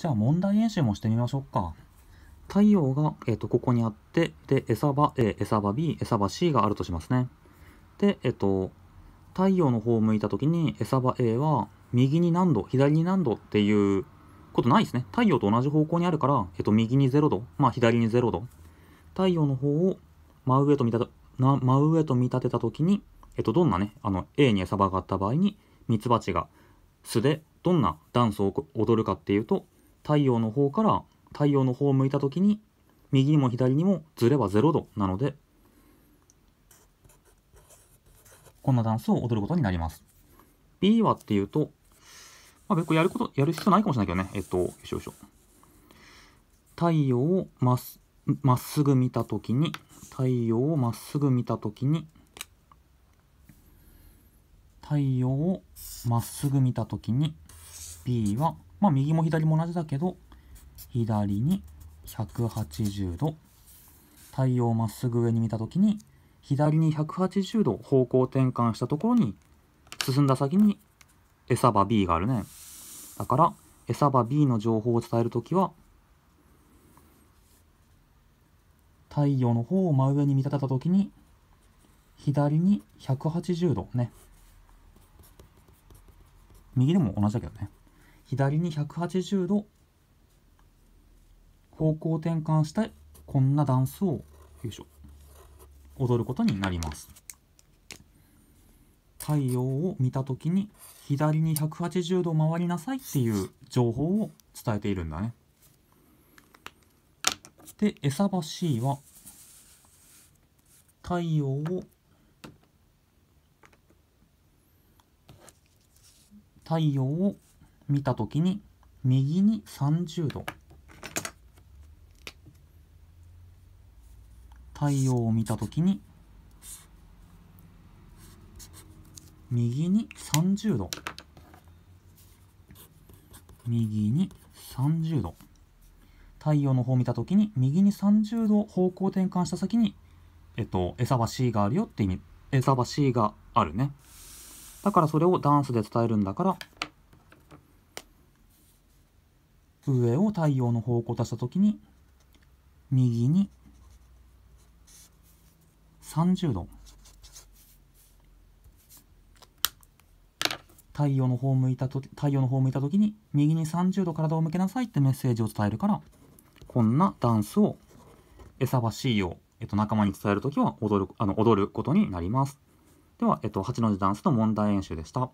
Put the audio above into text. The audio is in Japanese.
じゃあ問題演習もしてみましょうか。太陽が、えーと、ここにあって、で、餌場 A、餌場 B、餌場 C があるとしますね。で、えっ、ー、と、太陽の方を向いた時に餌場 A は右に何度、左に何度っていうことないですね。太陽と同じ方向にあるから、えっ、ー、と、右に0度、まあ左に0度。太陽の方を真上と見立てな真上と見立てた時に、えっ、ー、と、どんなね、あの A に餌場があった場合に、ミツバチが巣でどんなダンスを踊るかっていうと、太陽の方から太陽の方を向いた時に右にも左にもずれば0度なのでこんなダンスを踊ることになります。B はっていうと、まあ、別にやること、やる必要ないかもしれないけどね。えっと、よいしょよいしょ。太陽をまっすまっすぐ見たときに、太陽をまっすぐ見たときに、太陽をまっすぐ見たときに、B はまあ、右も左も同じだけど、左に180度。太陽をまっすぐ上に見た時に、左に180度方向転換したところに、進んだ先に餌場 B があるね。だから、餌場 B の情報を伝える時は、太陽の方を真上に見立てた時に、左に180度ね。右でも同じだけどね。左に180度方向転換してこんなダンスをよいしょ踊ることになります太陽を見た時に左に180度回りなさいっていう情報を伝えているんだねで餌シーは太陽を太陽を見た時に右に30度太陽を見た時に右に30度右に30度太陽の方を見た時に右に30度方向転換した先にえっと餌橋があるよって意味餌橋があるねだからそれをダンスで伝えるんだから上を太陽の方向をとした時に右に30度太陽の方向いた時太陽の方向いた時に右に30度体を向けなさいってメッセージを伝えるからこんなダンスを餌ばしいを、えっと、仲間に伝える時は踊るあの踊ることになります。では、えっと、8の字ダンスの問題演習でした。